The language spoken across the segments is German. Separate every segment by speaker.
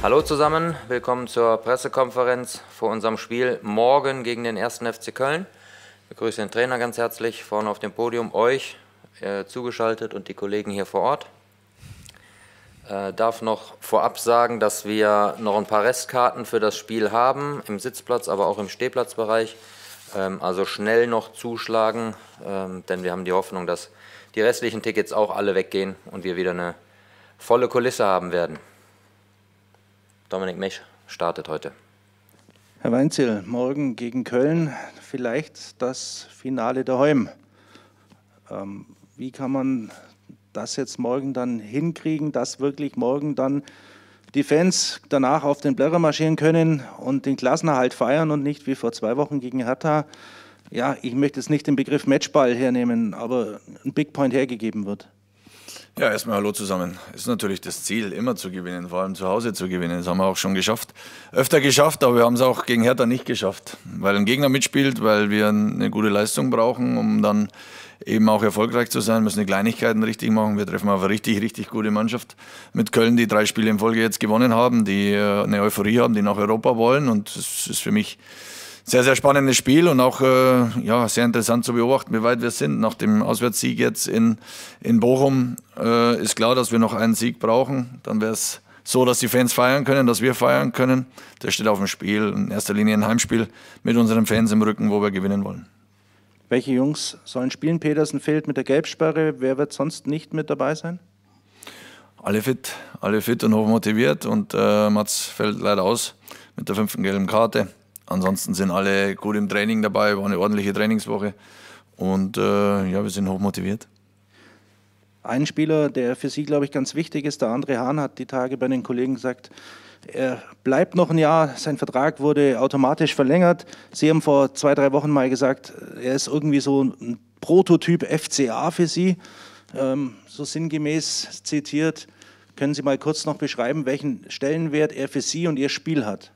Speaker 1: Hallo zusammen, willkommen zur Pressekonferenz vor unserem Spiel morgen gegen den 1. FC Köln. Ich begrüße den Trainer ganz herzlich, vorne auf dem Podium, euch äh, zugeschaltet und die Kollegen hier vor Ort. Äh, darf noch vorab sagen, dass wir noch ein paar Restkarten für das Spiel haben, im Sitzplatz, aber auch im Stehplatzbereich. Ähm, also schnell noch zuschlagen, ähm, denn wir haben die Hoffnung, dass die restlichen Tickets auch alle weggehen und wir wieder eine volle Kulisse haben werden. Dominik Mesch startet heute. Herr
Speaker 2: Weinzel, morgen gegen Köln vielleicht das Finale daheim. Ähm, wie kann man das jetzt morgen dann hinkriegen, dass wirklich morgen dann die Fans danach auf den Blätter marschieren können und den Klassenerhalt feiern und nicht wie vor zwei Wochen gegen Hertha. Ja, ich möchte jetzt nicht den Begriff Matchball hernehmen, aber ein Big Point hergegeben wird.
Speaker 3: Ja, erstmal hallo zusammen. Ist natürlich das Ziel, immer zu gewinnen, vor allem zu Hause zu gewinnen. Das haben wir auch schon geschafft. Öfter geschafft, aber wir haben es auch gegen Hertha nicht geschafft, weil ein Gegner mitspielt, weil wir eine gute Leistung brauchen, um dann eben auch erfolgreich zu sein, müssen die Kleinigkeiten richtig machen. Wir treffen auf eine richtig, richtig gute Mannschaft mit Köln, die drei Spiele in Folge jetzt gewonnen haben, die äh, eine Euphorie haben, die nach Europa wollen. Und es ist für mich sehr, sehr spannendes Spiel und auch äh, ja, sehr interessant zu beobachten, wie weit wir sind. Nach dem Auswärtssieg jetzt in, in Bochum äh, ist klar, dass wir noch einen Sieg brauchen. Dann wäre es so, dass die Fans feiern können, dass wir feiern können. Das steht auf dem Spiel, in erster Linie ein Heimspiel mit unseren Fans im Rücken, wo wir gewinnen wollen.
Speaker 2: Welche Jungs sollen spielen? Petersen fehlt mit der Gelbsperre. Wer wird sonst nicht mit dabei sein?
Speaker 3: Alle fit, alle fit und hochmotiviert. Und äh, Mats fällt leider aus mit der fünften gelben Karte ansonsten sind alle gut im Training dabei, war eine ordentliche Trainingswoche und äh, ja, wir sind hochmotiviert.
Speaker 2: Ein Spieler, der für Sie, glaube ich, ganz wichtig ist, der André Hahn hat die Tage bei den Kollegen gesagt, er bleibt noch ein Jahr, sein Vertrag wurde automatisch verlängert. Sie haben vor zwei, drei Wochen mal gesagt, er ist irgendwie so ein Prototyp FCA für Sie, ähm, so sinngemäß zitiert. Können Sie mal kurz noch beschreiben, welchen Stellenwert er für Sie und Ihr Spiel hat?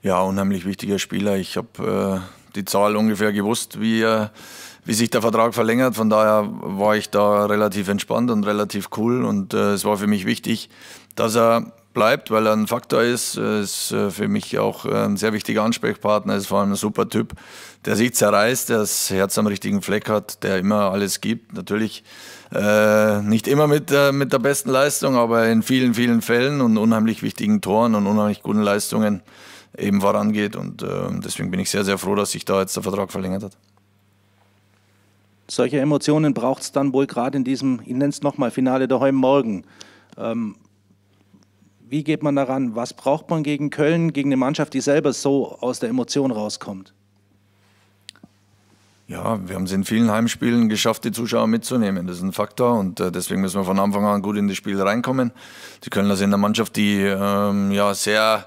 Speaker 3: Ja, unheimlich wichtiger Spieler. Ich habe äh, die Zahl ungefähr gewusst, wie, äh, wie sich der Vertrag verlängert. Von daher war ich da relativ entspannt und relativ cool. Und äh, es war für mich wichtig, dass er bleibt, weil er ein Faktor ist. Er Ist äh, für mich auch äh, ein sehr wichtiger Ansprechpartner. Er Ist vor allem ein super Typ, der sich zerreißt, der das Herz am richtigen Fleck hat, der immer alles gibt. Natürlich äh, nicht immer mit, äh, mit der besten Leistung, aber in vielen, vielen Fällen und unheimlich wichtigen Toren und unheimlich guten Leistungen eben vorangeht. Und ähm, deswegen bin ich sehr, sehr froh, dass sich da jetzt der Vertrag verlängert hat. Solche Emotionen
Speaker 2: braucht es dann wohl gerade in diesem, ich nenne es nochmal, Finale daheim morgen. Ähm, wie geht man daran? Was braucht man gegen Köln, gegen eine Mannschaft, die selber so aus der Emotion rauskommt?
Speaker 3: Ja, wir haben es in vielen Heimspielen geschafft, die Zuschauer mitzunehmen. Das ist ein Faktor und äh, deswegen müssen wir von Anfang an gut in das Spiel reinkommen. Die Kölner sind eine Mannschaft, die ähm, ja sehr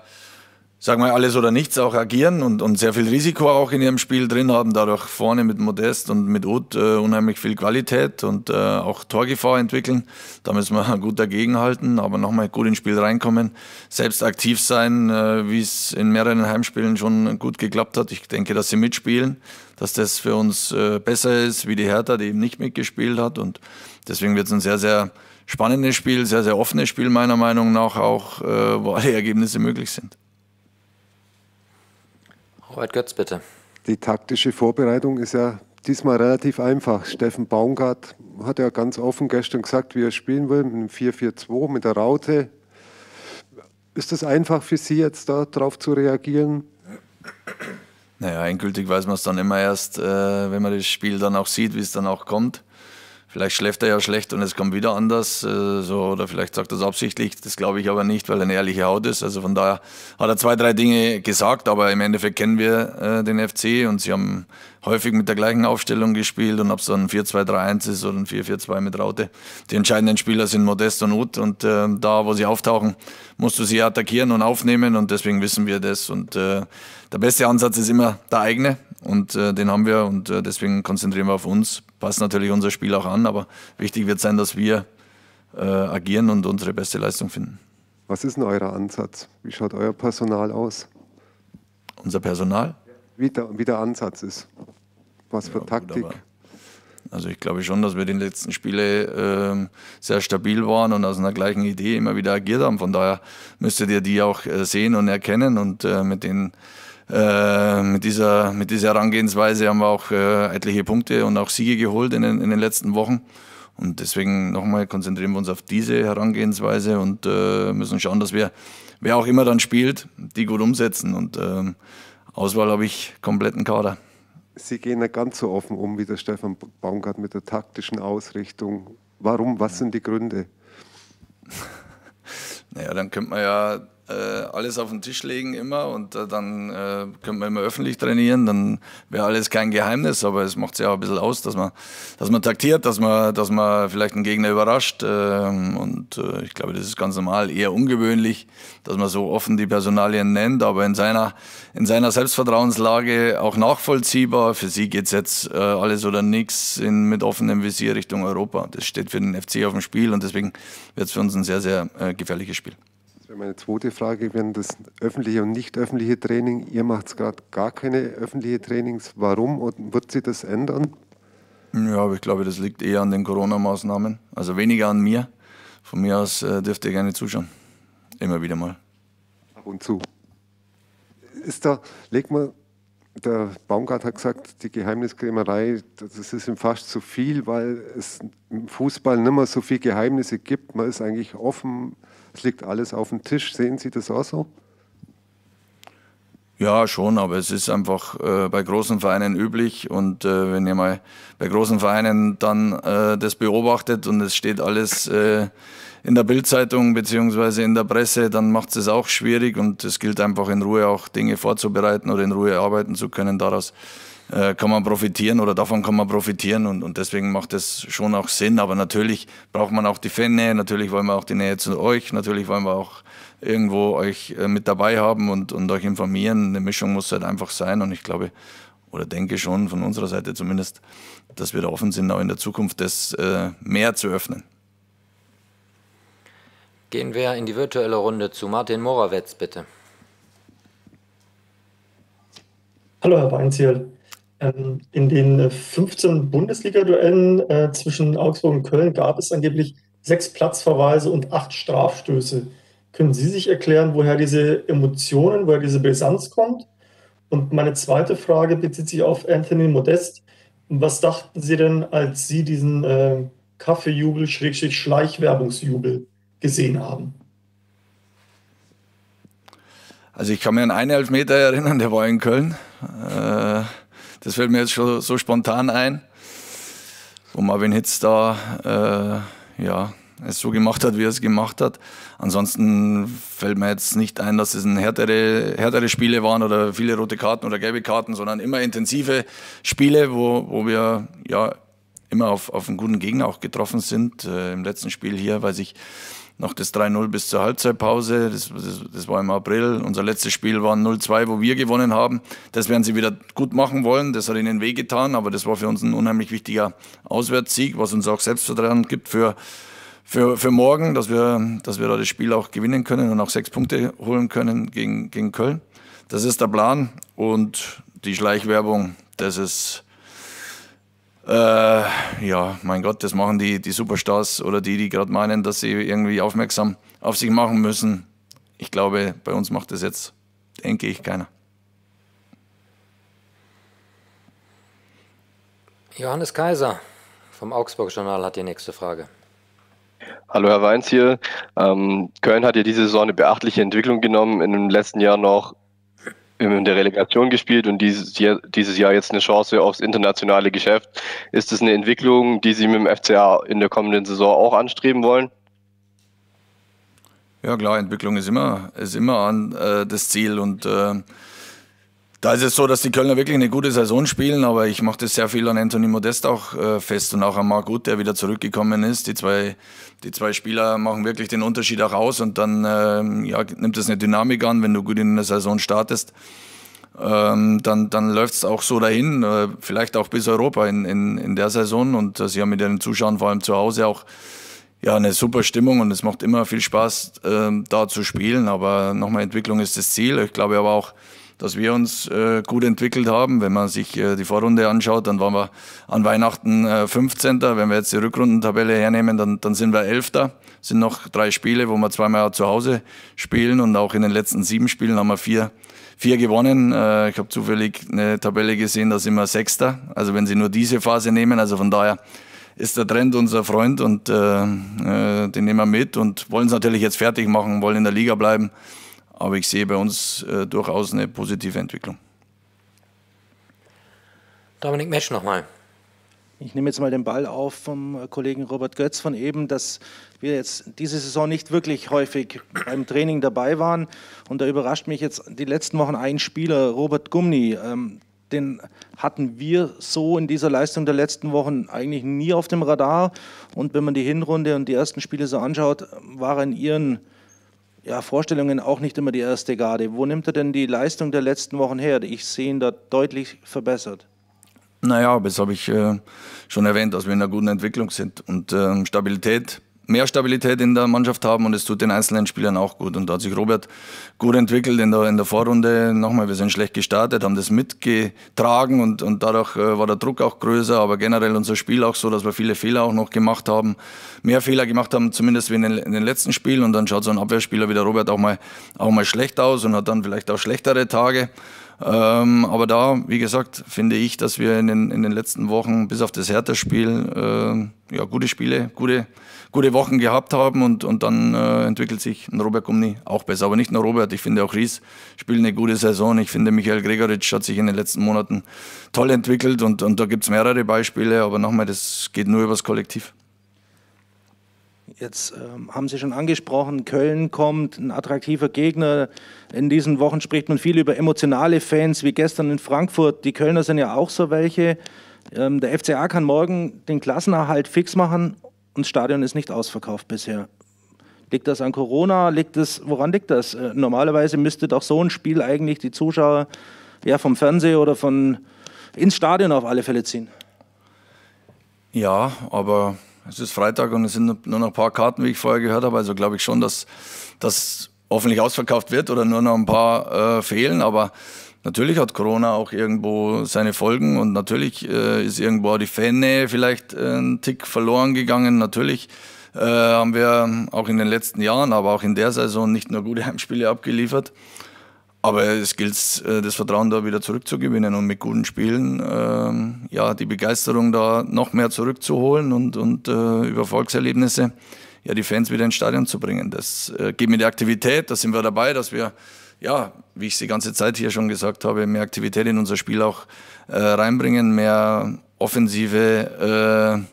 Speaker 3: sagen wir, alles oder nichts auch agieren und, und sehr viel Risiko auch in ihrem Spiel drin haben, dadurch vorne mit Modest und mit Uth äh, unheimlich viel Qualität und äh, auch Torgefahr entwickeln. Da müssen wir gut dagegenhalten, aber nochmal gut ins Spiel reinkommen, selbst aktiv sein, äh, wie es in mehreren Heimspielen schon gut geklappt hat. Ich denke, dass sie mitspielen, dass das für uns äh, besser ist, wie die Hertha, die eben nicht mitgespielt hat und deswegen wird es ein sehr, sehr spannendes Spiel, sehr, sehr offenes Spiel meiner Meinung
Speaker 4: nach auch, äh, wo alle Ergebnisse möglich sind.
Speaker 1: Robert Götz, bitte.
Speaker 4: Die taktische Vorbereitung ist ja diesmal relativ einfach. Steffen Baumgart hat ja ganz offen gestern gesagt, wie er spielen will, mit einem 4-4-2, mit der Raute. Ist das einfach für Sie jetzt darauf zu reagieren?
Speaker 3: Naja, endgültig weiß man es dann immer erst, äh, wenn man das Spiel dann auch sieht, wie es dann auch kommt. Vielleicht schläft er ja schlecht und es kommt wieder anders. Äh, so, oder vielleicht sagt er es absichtlich. Das glaube ich aber nicht, weil er eine ehrliche Haut ist. Also von daher hat er zwei, drei Dinge gesagt, aber im Endeffekt kennen wir äh, den FC und sie haben häufig mit der gleichen Aufstellung gespielt und ob es dann 4-2-3-1 ist oder ein 4-4-2 mit Raute. Die entscheidenden Spieler sind Modest und Uth und äh, da, wo sie auftauchen, musst du sie attackieren und aufnehmen und deswegen wissen wir das und äh, der beste Ansatz ist immer der eigene und äh, den haben wir und äh, deswegen konzentrieren wir auf uns passt natürlich unser Spiel auch an, aber wichtig wird sein, dass wir äh, agieren und unsere beste Leistung finden.
Speaker 4: Was ist denn euer Ansatz? Wie schaut euer Personal aus? Unser Personal? Wie der, wie der Ansatz ist. Was für ja, Taktik? Gut,
Speaker 3: also ich glaube schon, dass wir die letzten Spiele äh, sehr stabil waren und aus einer gleichen Idee immer wieder agiert haben. Von daher müsstet ihr die auch äh, sehen und erkennen und äh, mit denen... Äh, mit, dieser, mit dieser Herangehensweise haben wir auch äh, etliche Punkte und auch Siege geholt in den, in den letzten Wochen. Und deswegen nochmal konzentrieren wir uns auf diese Herangehensweise und äh, müssen schauen, dass wir, wer auch immer dann spielt, die gut umsetzen. Und ähm, Auswahl
Speaker 4: habe ich kompletten Kader. Sie gehen ja ganz so offen um wie der Stefan Baumgart mit der taktischen Ausrichtung. Warum? Was sind die Gründe? naja, dann
Speaker 3: könnte man ja äh, alles auf den Tisch legen immer und äh, dann äh, können wir immer öffentlich trainieren, dann wäre alles kein Geheimnis, aber es macht sich auch ein bisschen aus, dass man, dass man taktiert, dass man, dass man vielleicht einen Gegner überrascht äh, und äh, ich glaube, das ist ganz normal, eher ungewöhnlich, dass man so offen die Personalien nennt, aber in seiner, in seiner Selbstvertrauenslage auch nachvollziehbar. Für sie geht es jetzt äh, alles oder nichts mit offenem Visier Richtung Europa. Das steht für den FC auf dem Spiel und deswegen wird es für uns ein sehr, sehr gefährliches Spiel
Speaker 4: meine zweite Frage, wenn das öffentliche und nicht öffentliche Training, ihr macht gerade gar keine öffentliche Trainings, warum und wird sich das ändern? Ja, aber ich glaube, das
Speaker 3: liegt eher an den Corona-Maßnahmen, also weniger an mir. Von mir aus äh, dürft ihr gerne zuschauen,
Speaker 4: immer wieder mal. Ab und zu. Ist da, legt man der Baumgart hat gesagt, die Geheimniskrämerei, das ist ihm fast zu viel, weil es im Fußball nicht mehr so viele Geheimnisse gibt. Man ist eigentlich offen, es liegt alles auf dem Tisch. Sehen Sie das auch so?
Speaker 3: Ja, schon, aber es ist einfach äh, bei großen Vereinen üblich und äh, wenn ihr mal bei großen Vereinen dann äh, das beobachtet und es steht alles äh, in der Bildzeitung beziehungsweise in der Presse, dann macht es auch schwierig und es gilt einfach in Ruhe auch Dinge vorzubereiten oder in Ruhe arbeiten zu können daraus. Äh, kann man profitieren oder davon kann man profitieren und, und deswegen macht das schon auch Sinn. Aber natürlich braucht man auch die Fannähe, natürlich wollen wir auch die Nähe zu euch, natürlich wollen wir auch irgendwo euch äh, mit dabei haben und, und euch informieren. Eine Mischung muss halt einfach sein und ich glaube, oder denke schon von unserer Seite zumindest, dass wir da offen sind, auch in der Zukunft das äh, mehr zu öffnen.
Speaker 1: Gehen wir in die virtuelle Runde zu Martin Morawetz, bitte.
Speaker 4: Hallo, Herr Weinziel. Ähm, in den 15 äh, Bundesliga-Duellen äh, zwischen Augsburg und Köln gab es angeblich sechs Platzverweise und acht Strafstöße. Können Sie sich erklären, woher diese Emotionen, woher diese Brisanz kommt? Und meine zweite Frage bezieht sich auf Anthony Modest. Was dachten Sie denn, als Sie diesen äh, Kaffeejubel, Schrägstrich Schleichwerbungsjubel gesehen haben?
Speaker 3: Also ich kann mir an einen Elfmeter erinnern, der war in Köln. Äh das fällt mir jetzt schon so spontan ein, wo Marvin Hitz da äh, ja, es so gemacht hat, wie er es gemacht hat. Ansonsten fällt mir jetzt nicht ein, dass es ein härtere, härtere Spiele waren oder viele rote Karten oder gelbe Karten, sondern immer intensive Spiele, wo, wo wir ja immer auf, auf einen guten Gegner auch getroffen sind. Äh, Im letzten Spiel hier, weiß ich, noch das 3-0 bis zur Halbzeitpause. Das, das, das, war im April. Unser letztes Spiel war 0-2, wo wir gewonnen haben. Das werden sie wieder gut machen wollen. Das hat ihnen wehgetan, aber das war für uns ein unheimlich wichtiger Auswärtssieg, was uns auch Selbstvertrauen gibt für, für, für morgen, dass wir, dass wir da das Spiel auch gewinnen können und auch sechs Punkte holen können gegen, gegen Köln. Das ist der Plan und die Schleichwerbung, das ist äh, ja, mein Gott, das machen die, die Superstars oder die, die gerade meinen, dass sie irgendwie aufmerksam auf sich machen müssen. Ich glaube, bei uns macht das jetzt, denke ich, keiner.
Speaker 1: Johannes Kaiser vom Augsburg-Journal hat die nächste Frage.
Speaker 3: Hallo Herr Weins hier. Ähm, Köln hat ja diese Saison eine beachtliche Entwicklung genommen. In den letzten Jahren noch in der Relegation gespielt und dieses Jahr, dieses Jahr jetzt eine Chance aufs internationale Geschäft. Ist das eine Entwicklung, die Sie mit dem FCA in der kommenden Saison auch anstreben wollen? Ja klar, Entwicklung ist immer, ist immer an, äh, das Ziel und äh, da ist es so, dass die Kölner wirklich eine gute Saison spielen, aber ich mache das sehr viel an Anthony Modest auch äh, fest und auch an Marc Gut, der wieder zurückgekommen ist. Die zwei, die zwei Spieler machen wirklich den Unterschied auch aus und dann äh, ja, nimmt das eine Dynamik an, wenn du gut in der Saison startest. Ähm, dann dann läuft es auch so dahin, äh, vielleicht auch bis Europa in, in, in der Saison. Und äh, sie haben mit ihren Zuschauern vor allem zu Hause auch ja, eine super Stimmung und es macht immer viel Spaß, äh, da zu spielen. Aber nochmal, Entwicklung ist das Ziel. Ich glaube aber auch, dass wir uns äh, gut entwickelt haben. Wenn man sich äh, die Vorrunde anschaut, dann waren wir an Weihnachten äh, 15. Wenn wir jetzt die Rückrundentabelle hernehmen, dann, dann sind wir 11. Sind noch drei Spiele, wo wir zweimal zu Hause spielen und auch in den letzten sieben Spielen haben wir vier, vier gewonnen. Äh, ich habe zufällig eine Tabelle gesehen, da sind wir 6. Also wenn Sie nur diese Phase nehmen, also von daher ist der Trend unser Freund und äh, äh, den nehmen wir mit und wollen es natürlich jetzt fertig machen, wollen in der Liga bleiben. Aber ich sehe bei uns äh, durchaus eine positive Entwicklung.
Speaker 1: Dominik Mesch nochmal.
Speaker 2: Ich nehme jetzt mal den Ball auf vom äh, Kollegen Robert Götz von eben, dass wir jetzt diese Saison nicht wirklich häufig beim Training dabei waren. Und da überrascht mich jetzt die letzten Wochen ein Spieler, Robert Gumni. Ähm, den hatten wir so in dieser Leistung der letzten Wochen eigentlich nie auf dem Radar. Und wenn man die Hinrunde und die ersten Spiele so anschaut, war er in ihren ja, Vorstellungen auch nicht immer die erste Garde. Wo nimmt er denn die Leistung der letzten Wochen her? Ich sehe ihn da deutlich verbessert.
Speaker 3: Naja, das habe ich äh, schon erwähnt, dass wir in einer guten Entwicklung sind. Und ähm, Stabilität mehr Stabilität in der Mannschaft haben und es tut den einzelnen Spielern auch gut. Und da hat sich Robert gut entwickelt in der, in der Vorrunde. Nochmal, wir sind schlecht gestartet, haben das mitgetragen und, und dadurch äh, war der Druck auch größer, aber generell unser Spiel auch so, dass wir viele Fehler auch noch gemacht haben, mehr Fehler gemacht haben, zumindest wie in den, in den letzten Spielen. Und dann schaut so ein Abwehrspieler wie der Robert auch mal, auch mal schlecht aus und hat dann vielleicht auch schlechtere Tage. Ähm, aber da, wie gesagt, finde ich, dass wir in den, in den letzten Wochen bis auf das Hertha-Spiel äh, ja, gute Spiele, gute, gute Wochen gehabt haben und, und dann äh, entwickelt sich ein Robert Gumni auch besser. Aber nicht nur Robert, ich finde auch Ries spielt eine gute Saison. Ich finde, Michael Gregoritsch hat sich in den letzten Monaten toll entwickelt und, und da gibt es mehrere Beispiele, aber nochmal, das geht nur übers Kollektiv.
Speaker 2: Jetzt ähm, haben Sie schon angesprochen, Köln kommt, ein attraktiver Gegner. In diesen Wochen spricht man viel über emotionale Fans, wie gestern in Frankfurt. Die Kölner sind ja auch so welche. Ähm, der FCA kann morgen den Klassenerhalt fix machen und das Stadion ist nicht ausverkauft bisher. Liegt das an Corona? Liegt das, woran liegt das? Äh, normalerweise müsste doch so ein Spiel eigentlich die Zuschauer ja, vom Fernseher oder von ins Stadion auf alle Fälle ziehen.
Speaker 3: Ja, aber es ist Freitag und es sind nur noch ein paar Karten, wie ich vorher gehört habe. Also glaube ich schon, dass das hoffentlich ausverkauft wird oder nur noch ein paar äh, fehlen. Aber natürlich hat Corona auch irgendwo seine Folgen und natürlich äh, ist irgendwo auch die Fannähe vielleicht äh, ein Tick verloren gegangen. Natürlich äh, haben wir auch in den letzten Jahren, aber auch in der Saison nicht nur gute Heimspiele abgeliefert. Aber es gilt, äh, das Vertrauen da wieder zurückzugewinnen und mit guten Spielen ähm, ja, die Begeisterung da noch mehr zurückzuholen und, und äh, über Volkserlebnisse ja, die Fans wieder ins Stadion zu bringen. Das äh, gibt mir die Aktivität, da sind wir dabei, dass wir, ja, wie ich es die ganze Zeit hier schon gesagt habe, mehr Aktivität in unser Spiel auch äh, reinbringen, mehr offensive äh,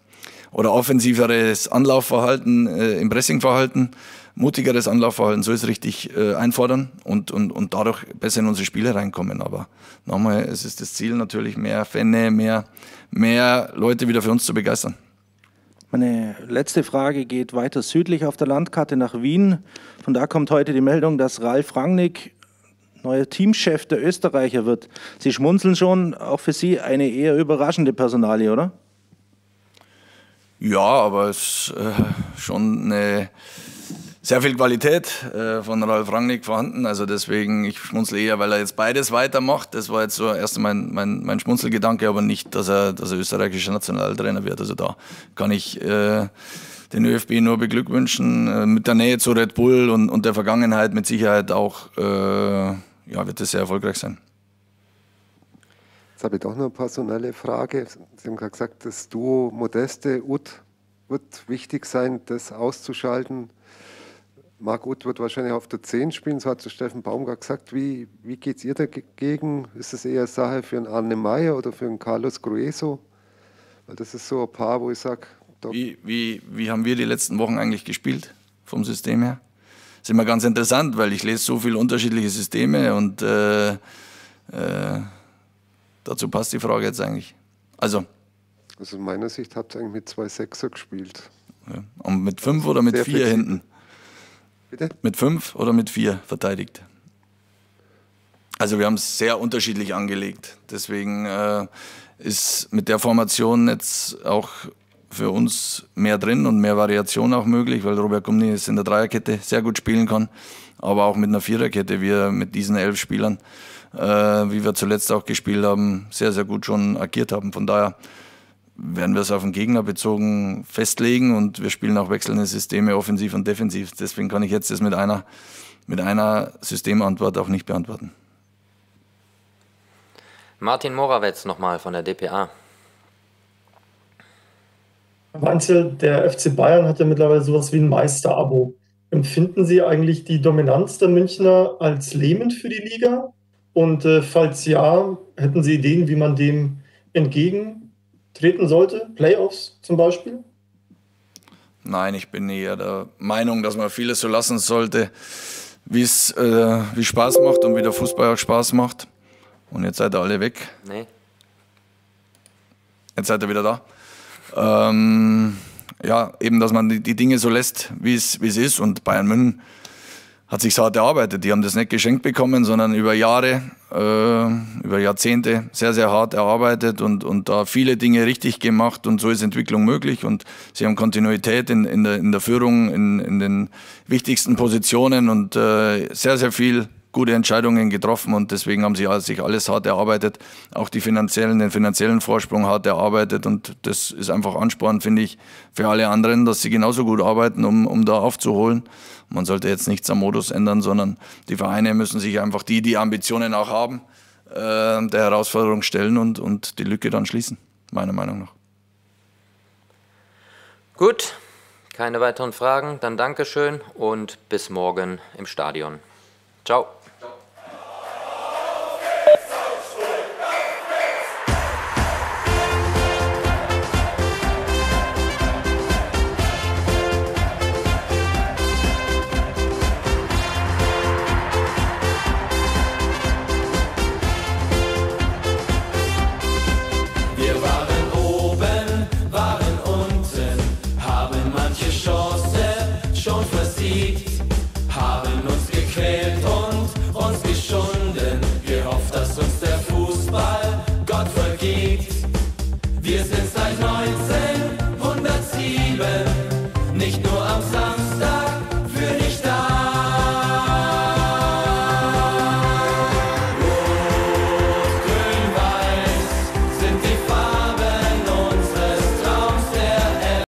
Speaker 3: oder offensiveres Anlaufverhalten äh, im Pressingverhalten mutigeres Anlaufverhalten, so ist richtig äh, einfordern und, und, und dadurch besser in unsere Spiele reinkommen. Aber nochmal, es ist das Ziel natürlich, mehr Fenne, mehr, mehr Leute wieder für uns zu begeistern.
Speaker 2: Meine letzte Frage geht weiter südlich auf der Landkarte nach Wien. Von da kommt heute die Meldung, dass Ralf Rangnick neuer Teamchef der Österreicher wird. Sie schmunzeln schon, auch für Sie eine eher überraschende Personalie, oder?
Speaker 3: Ja, aber es ist äh, schon eine sehr viel Qualität äh, von Ralf Rangnick vorhanden. Also deswegen, ich schmunzle eher, weil er jetzt beides weitermacht. Das war jetzt so erst mein, mein, mein Schmunzelgedanke, aber nicht, dass er, dass er österreichischer Nationaltrainer wird. Also da kann ich äh, den ÖFB nur beglückwünschen. Äh, mit der Nähe zu Red Bull und, und der Vergangenheit mit Sicherheit auch, äh, ja, wird das sehr erfolgreich sein.
Speaker 4: Jetzt habe ich doch noch eine personelle Frage. Sie haben gerade gesagt, das Duo Modeste, Ut wird wichtig sein, das auszuschalten Marc Uth wird wahrscheinlich auf der 10 spielen, so hat es Steffen Baumgart gesagt. Wie, wie geht es ihr dagegen? Ist das eher Sache für einen Arne Meyer oder für einen Carlos Grueso? Weil das ist so ein Paar, wo ich sage... Wie,
Speaker 3: wie, wie haben wir die letzten Wochen eigentlich gespielt vom System her? Das ist immer ganz interessant, weil ich lese so viele unterschiedliche Systeme und äh, äh, dazu passt die Frage jetzt eigentlich. Also...
Speaker 4: Also in meiner Sicht habt ihr eigentlich mit zwei Sechser gespielt.
Speaker 3: Ja. Und mit fünf oder mit vier flexibel. hinten? Bitte? Mit fünf oder mit vier verteidigt? Also wir haben es sehr unterschiedlich angelegt. Deswegen äh, ist mit der Formation jetzt auch für uns mehr drin und mehr Variation auch möglich, weil Robert Gumni es in der Dreierkette sehr gut spielen kann, aber auch mit einer Viererkette, wir mit diesen elf Spielern, äh, wie wir zuletzt auch gespielt haben, sehr, sehr gut schon agiert haben. Von daher werden wir es auf den Gegner bezogen festlegen und wir spielen auch wechselnde Systeme, offensiv und defensiv. Deswegen kann ich jetzt das mit einer, mit einer Systemantwort auch nicht beantworten.
Speaker 1: Martin Morawetz nochmal von der DPA.
Speaker 4: Herr Manche, der FC Bayern hat ja mittlerweile sowas wie ein Meisterabo. Empfinden Sie eigentlich die Dominanz der Münchner als lähmend für die Liga? Und äh, falls ja, hätten Sie Ideen, wie man dem entgegen treten sollte? Playoffs zum Beispiel?
Speaker 3: Nein, ich bin eher der Meinung, dass man vieles so lassen sollte, äh, wie es äh, Spaß macht und wie der Fußball auch Spaß macht. Und jetzt seid ihr alle weg. Nee. Jetzt seid ihr wieder da. Ähm, ja, eben, dass man die, die Dinge so lässt, wie es ist. Und Bayern München hat sich hart erarbeitet. Die haben das nicht geschenkt bekommen, sondern über Jahre äh, über Jahrzehnte sehr, sehr hart erarbeitet und, und da viele Dinge richtig gemacht und so ist Entwicklung möglich und sie haben Kontinuität in, in, der, in der Führung, in, in den wichtigsten Positionen und äh, sehr, sehr viel gute Entscheidungen getroffen und deswegen haben sie sich alles hart erarbeitet, auch die finanziellen, den finanziellen Vorsprung hart erarbeitet und das ist einfach Ansporn, finde ich, für alle anderen, dass sie genauso gut arbeiten, um, um da aufzuholen. Man sollte jetzt nichts am Modus ändern, sondern die Vereine müssen sich einfach die, die Ambitionen auch haben, äh, der Herausforderung stellen und, und die Lücke dann schließen, meiner Meinung nach.
Speaker 1: Gut, keine weiteren Fragen, dann Dankeschön und bis morgen im Stadion. Ciao.